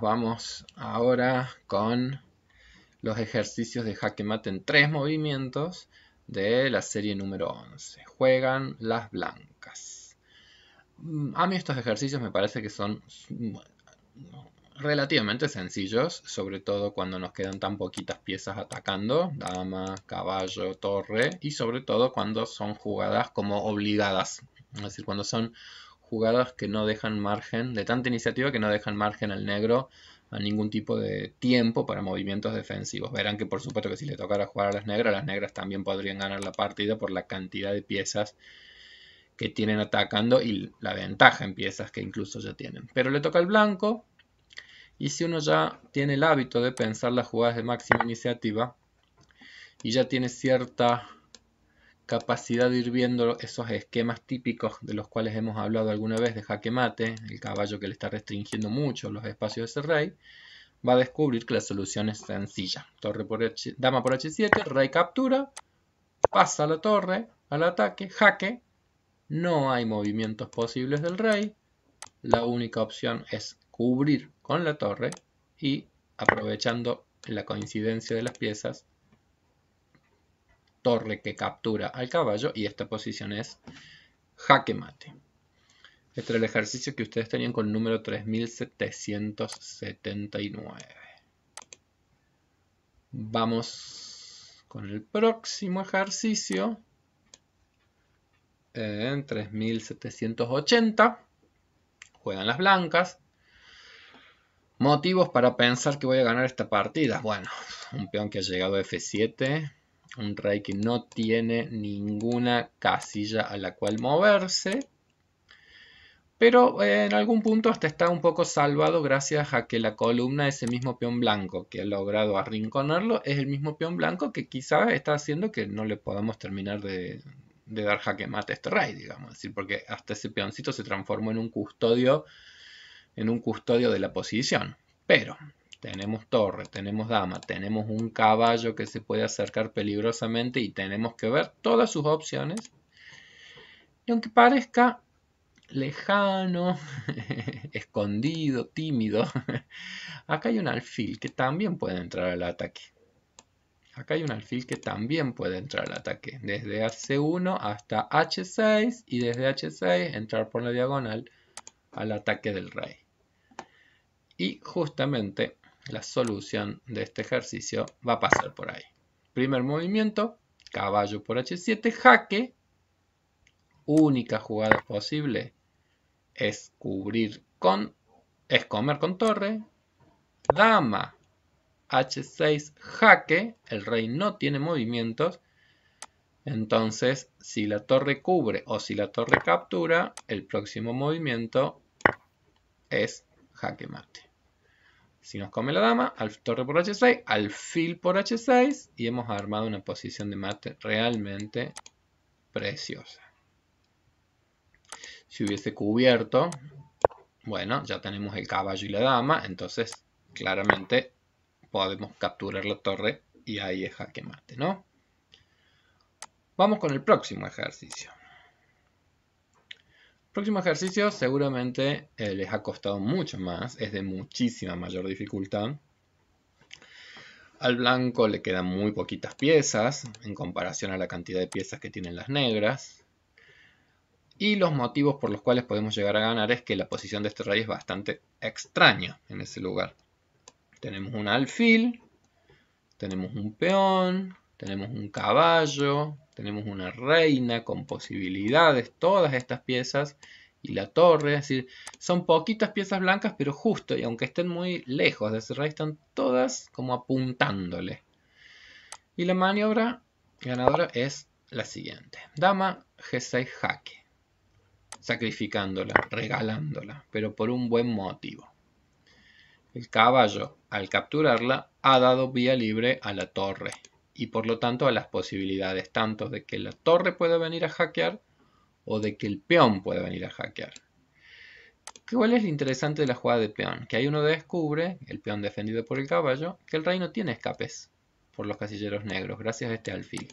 vamos ahora con los ejercicios de jaque mate en tres movimientos de la serie número 11. Juegan las blancas. Mm, a mí estos ejercicios me parece que son relativamente sencillos, sobre todo cuando nos quedan tan poquitas piezas atacando, dama, caballo, torre, y sobre todo cuando son jugadas como obligadas, es decir, cuando son jugadas que no dejan margen, de tanta iniciativa que no dejan margen al negro a ningún tipo de tiempo para movimientos defensivos. Verán que por supuesto que si le tocara jugar a las negras, las negras también podrían ganar la partida por la cantidad de piezas que tienen atacando y la ventaja en piezas que incluso ya tienen. Pero le toca al blanco y si uno ya tiene el hábito de pensar las jugadas de máxima iniciativa y ya tiene cierta capacidad de ir viendo esos esquemas típicos de los cuales hemos hablado alguna vez de jaque mate, el caballo que le está restringiendo mucho los espacios de ese rey, va a descubrir que la solución es sencilla. Torre por H, dama por h7, rey captura, pasa la torre al ataque, jaque, no hay movimientos posibles del rey, la única opción es cubrir con la torre y aprovechando la coincidencia de las piezas torre que captura al caballo y esta posición es jaque mate. Este era el ejercicio que ustedes tenían con el número 3779. Vamos con el próximo ejercicio. En 3780. Juegan las blancas. Motivos para pensar que voy a ganar esta partida. Bueno, un peón que ha llegado a F7 un rey que no tiene ninguna casilla a la cual moverse. Pero eh, en algún punto hasta está un poco salvado gracias a que la columna, de ese mismo peón blanco que ha logrado arrinconarlo, es el mismo peón blanco que quizás está haciendo que no le podamos terminar de, dar jaque mate a este rey, digamos. decir, porque hasta ese peoncito se transformó en un custodio, en un custodio de la posición. Pero tenemos torre, tenemos dama, tenemos un caballo que se puede acercar peligrosamente y tenemos que ver todas sus opciones. Y aunque parezca lejano, escondido, tímido, acá hay un alfil que también puede entrar al ataque. Acá hay un alfil que también puede entrar al ataque. Desde c 1 hasta H6 y desde H6 entrar por la diagonal al ataque del rey. Y justamente la solución de este ejercicio va a pasar por ahí. Primer movimiento, caballo por h7, jaque. Única jugada posible es cubrir con, es comer con torre. Dama, h6, jaque. El rey no tiene movimientos. Entonces, si la torre cubre o si la torre captura, el próximo movimiento es jaque mate. Si nos come la dama, al torre por h6, al fil por h6 y hemos armado una posición de mate realmente preciosa. Si hubiese cubierto, bueno, ya tenemos el caballo y la dama, entonces claramente podemos capturar la torre y ahí es jaque mate, ¿no? Vamos con el próximo ejercicio. Próximo ejercicio seguramente eh, les ha costado mucho más, es de muchísima mayor dificultad. Al blanco le quedan muy poquitas piezas en comparación a la cantidad de piezas que tienen las negras. Y los motivos por los cuales podemos llegar a ganar es que la posición de este rey es bastante extraña en ese lugar. Tenemos un alfil, tenemos un peón, tenemos un caballo, tenemos una reina con posibilidades, todas estas piezas y la torre, es decir, son poquitas piezas blancas, pero justo, y aunque estén muy lejos de ese rey, están todas como apuntándole. Y la maniobra ganadora es la siguiente. Dama G6 jaque, sacrificándola, regalándola, pero por un buen motivo. El caballo, al capturarla, ha dado vía libre a la torre, y por lo tanto a las posibilidades tanto de que la torre pueda venir a hackear o de que el peón pueda venir a hackear. ¿Cuál es lo interesante de la jugada de peón? Que ahí uno descubre, el peón defendido por el caballo, que el rey no tiene escapes por los casilleros negros, gracias a este alfil.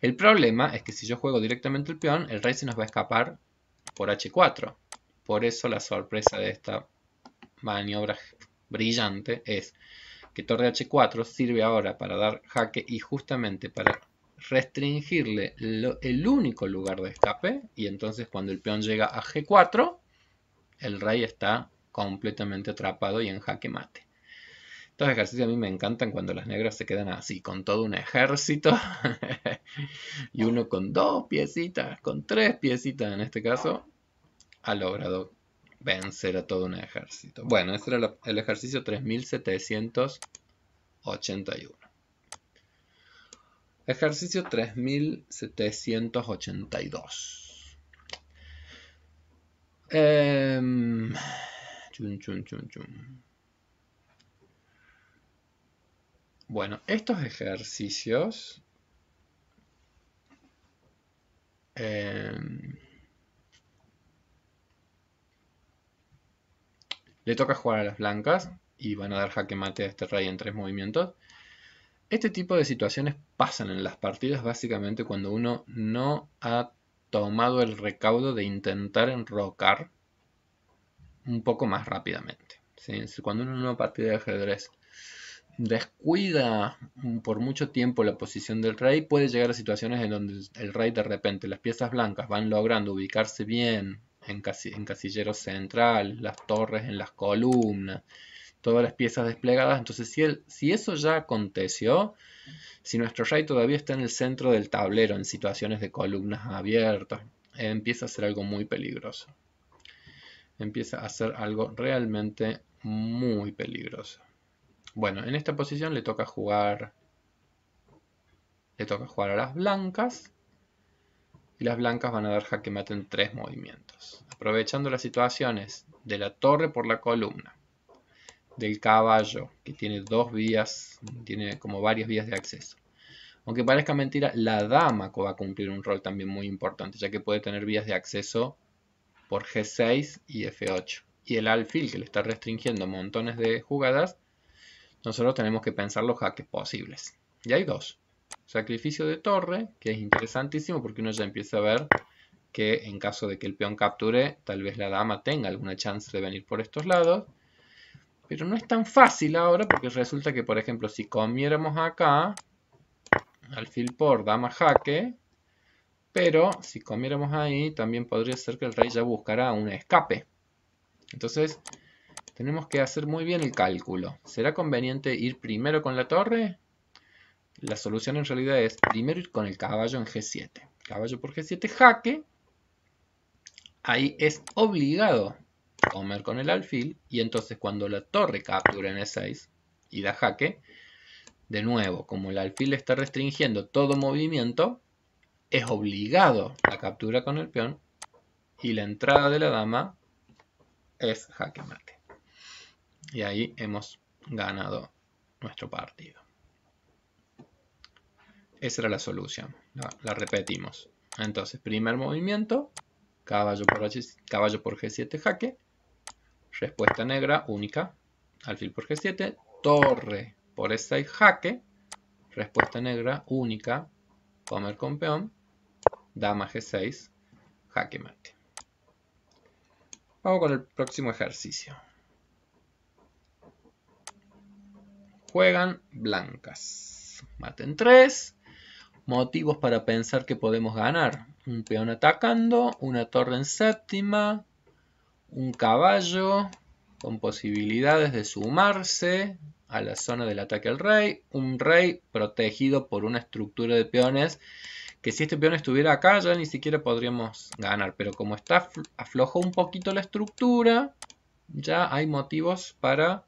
El problema es que si yo juego directamente el peón, el rey se nos va a escapar por h4. Por eso la sorpresa de esta maniobra brillante es que torre h4 sirve ahora para dar jaque y justamente para restringirle el único lugar de escape y entonces cuando el peón llega a g4 el rey está completamente atrapado y en jaque mate. Estos ejercicios a mí me encantan cuando las negras se quedan así, con todo un ejército y uno con dos piecitas, con tres piecitas en este caso, ha logrado vencer a todo un ejército. Bueno, este era el ejercicio 3781. Ejercicio 3782. Eh, em, chun, bueno, estos ejercicios em, Le toca jugar a las blancas y van a dar jaque mate a este rey en tres movimientos. Este tipo de situaciones pasan en las partidas básicamente cuando uno no ha tomado el recaudo de intentar enrocar un poco más rápidamente. Cuando uno en una partida de ajedrez descuida por mucho tiempo la posición del rey, puede llegar a situaciones en donde el rey de repente, las piezas blancas van logrando ubicarse bien en, casillero central, las torres en las columnas, todas las piezas desplegadas. Entonces, si, si eso ya aconteció, si nuestro rey todavía está en el centro del tablero, en situaciones de columnas abiertas, empieza a ser algo muy peligroso. Empieza a ser algo realmente muy peligroso. Bueno, en esta posición le toca jugar. Le toca jugar a las blancas y las blancas van a dar jaque mate en tres movimientos, aprovechando las situaciones de la torre por la columna, del caballo, que tiene dos vías, tiene como varias vías de acceso. Aunque parezca mentira, la dama va a cumplir un rol también muy importante, ya que puede tener vías de acceso por G6 y F8. Y el alfil, que le está restringiendo montones de jugadas, nosotros tenemos que pensar los jaques posibles. Y hay dos. Sacrificio de torre, que es interesantísimo porque uno ya empieza a ver que en caso de que el peón capture, tal vez la dama tenga alguna chance de venir por estos lados. Pero no es tan fácil ahora porque resulta que, por ejemplo, si comiéramos acá, alfil por dama jaque, pero si comiéramos ahí, también podría ser que el rey ya buscará un escape. Entonces, tenemos que hacer muy bien el cálculo. ¿Será conveniente ir primero con la torre? La solución en realidad es primero ir con el caballo en G7. Caballo por G7, jaque. Ahí es obligado comer con el alfil. Y entonces cuando la torre captura en E6 y da jaque, de nuevo, como el alfil está restringiendo todo movimiento, es obligado la captura con el peón y la entrada de la dama es jaque mate. Y ahí hemos ganado nuestro partido. Esa era la solución. La, repetimos. Entonces, primer movimiento, caballo por, caballo por G7 jaque, respuesta negra única, alfil por G7, torre por E6 jaque, respuesta negra única, comer con peón, dama G6, jaque mate. Vamos con el próximo ejercicio. Juegan blancas. Maten 3 motivos para pensar que podemos ganar. Un peón atacando, una torre en séptima, un caballo con posibilidades de sumarse a la zona del ataque al rey, un rey protegido por una estructura de peones que si este peón estuviera acá ya ni siquiera podríamos ganar, pero como está aflojó un poquito la estructura, ya hay motivos para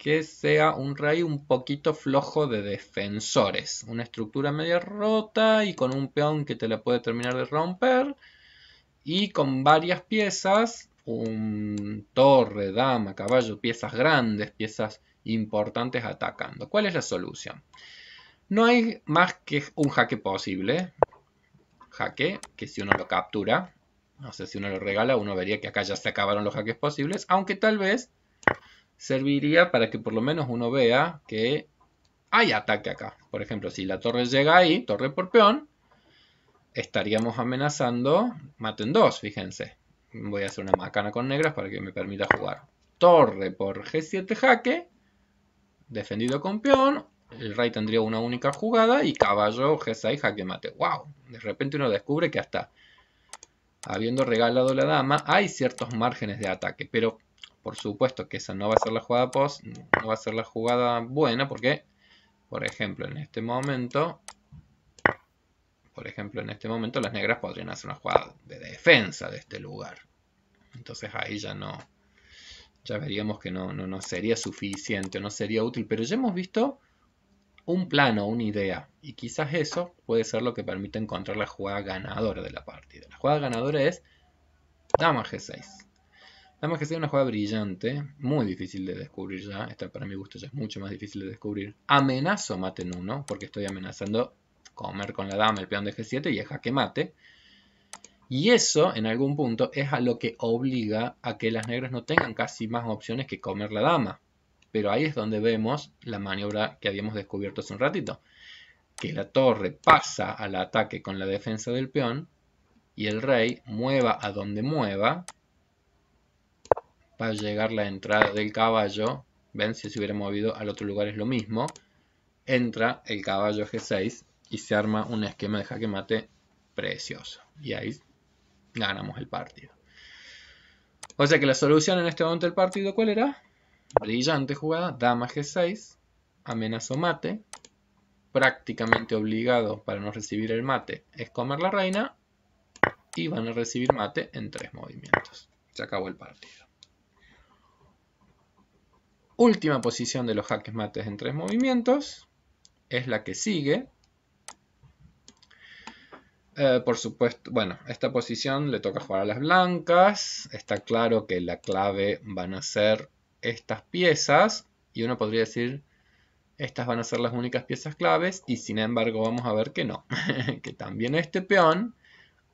que sea un rey un poquito flojo de defensores. Una estructura media rota y con un peón que te la puede terminar de romper. Y con varias piezas, un torre, dama, caballo, piezas grandes, piezas importantes atacando. ¿Cuál es la solución? No hay más que un jaque posible. Jaque, que si uno lo captura, no sé si uno lo regala, uno vería que acá ya se acabaron los jaques posibles, aunque tal vez serviría para que por lo menos uno vea que hay ataque acá. Por ejemplo, si la torre llega ahí, torre por peón, estaríamos amenazando, maten dos, fíjense. Voy a hacer una macana con negras para que me permita jugar. Torre por G7 jaque, defendido con peón, el rey tendría una única jugada y caballo G6 jaque mate. ¡Wow! De repente uno descubre que hasta habiendo regalado la dama hay ciertos márgenes de ataque, pero por supuesto que esa no va a ser la jugada post, no va a ser la jugada buena porque, por ejemplo, en este momento, por ejemplo, en este momento las negras podrían hacer una jugada de defensa de este lugar. Entonces ahí ya no, ya veríamos que no, no sería suficiente, no sería útil, pero ya hemos visto un plano, una idea, y quizás eso puede ser lo que permite encontrar la jugada ganadora de la partida. La jugada ganadora es dama g6. Además que sea una jugada brillante, muy difícil de descubrir ya. Esta para mi gusto ya es mucho más difícil de descubrir. Amenazo mate en uno, porque estoy amenazando comer con la dama el peón de G7 y es que mate. Y eso, en algún punto, es a lo que obliga a que las negras no tengan casi más opciones que comer la dama. Pero ahí es donde vemos la maniobra que habíamos descubierto hace un ratito. Que la torre pasa al ataque con la defensa del peón y el rey mueva a donde mueva, va a llegar la entrada del caballo. Ven, si se hubiera movido al otro lugar es lo mismo. Entra el caballo G6 y se arma un esquema de jaque mate precioso. Y ahí ganamos el partido. O sea que la solución en este momento del partido, ¿cuál era? Brillante jugada, dama G6, Amenazo mate, prácticamente obligado para no recibir el mate es comer la reina y van a recibir mate en tres movimientos. Se acabó el partido última posición de los jaques mates en tres movimientos es la que sigue. Eh, por supuesto, bueno, esta posición le toca jugar a las blancas. Está claro que la clave van a ser estas piezas. Y uno podría decir, estas van a ser las únicas piezas claves. Y sin embargo vamos a ver que no. que también este peón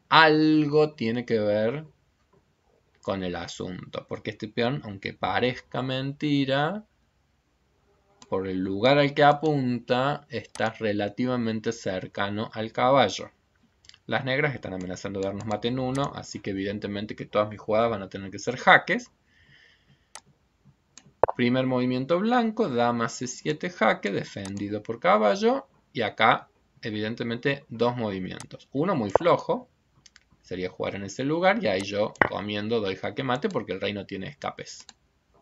algo tiene que ver con el asunto, porque este peón, aunque parezca mentira, por el lugar al que apunta, está relativamente cercano al caballo. Las negras están amenazando darnos mate en uno, así que evidentemente que todas mis jugadas van a tener que ser jaques. Primer movimiento blanco, dama c7 jaque, defendido por caballo. Y acá, evidentemente, dos movimientos. Uno muy flojo, sería jugar en ese lugar y ahí yo comiendo doy jaque mate porque el rey no tiene escapes.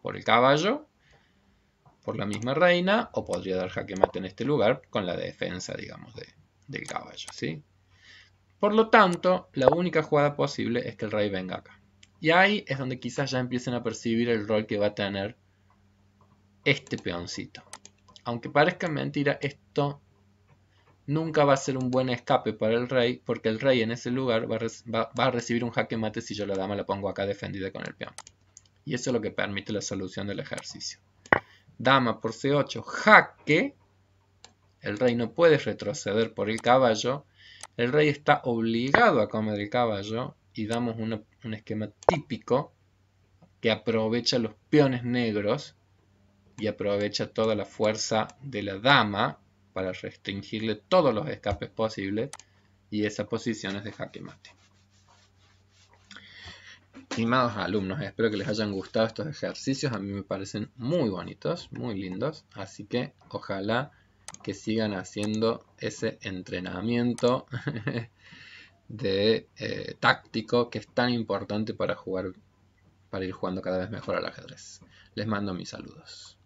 Por el caballo, por la misma reina o podría dar jaque mate en este lugar con la defensa, digamos, de, del caballo, ¿sí? Por lo tanto, la única jugada posible es que el rey venga acá. Y ahí es donde quizás ya empiecen a percibir el rol que va a tener este peoncito. Aunque parezca mentira, esto nunca va a ser un buen escape para el rey, porque el rey en ese lugar va a, recibir un jaque mate si yo la dama la pongo acá defendida con el peón. Y eso es lo que permite la solución del ejercicio. Dama por c8, jaque. El rey no puede retroceder por el caballo. El rey está obligado a comer el caballo y damos un esquema típico que aprovecha los peones negros y aprovecha toda la fuerza de la dama para restringirle todos los escapes posibles y esa posición es de jaque mate. Estimados alumnos, espero que les hayan gustado estos ejercicios, a mí me parecen muy bonitos, muy lindos, así que ojalá que sigan haciendo ese entrenamiento de eh, táctico que es tan importante para jugar, para ir jugando cada vez mejor al ajedrez. Les mando mis saludos.